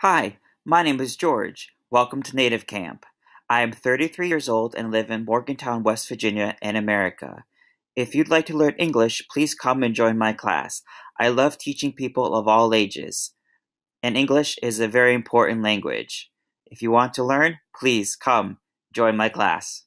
Hi, my name is George. Welcome to Native Camp. I am 33 years old and live in Morgantown, West Virginia, in America. If you'd like to learn English, please come and join my class. I love teaching people of all ages, and English is a very important language. If you want to learn, please come join my class.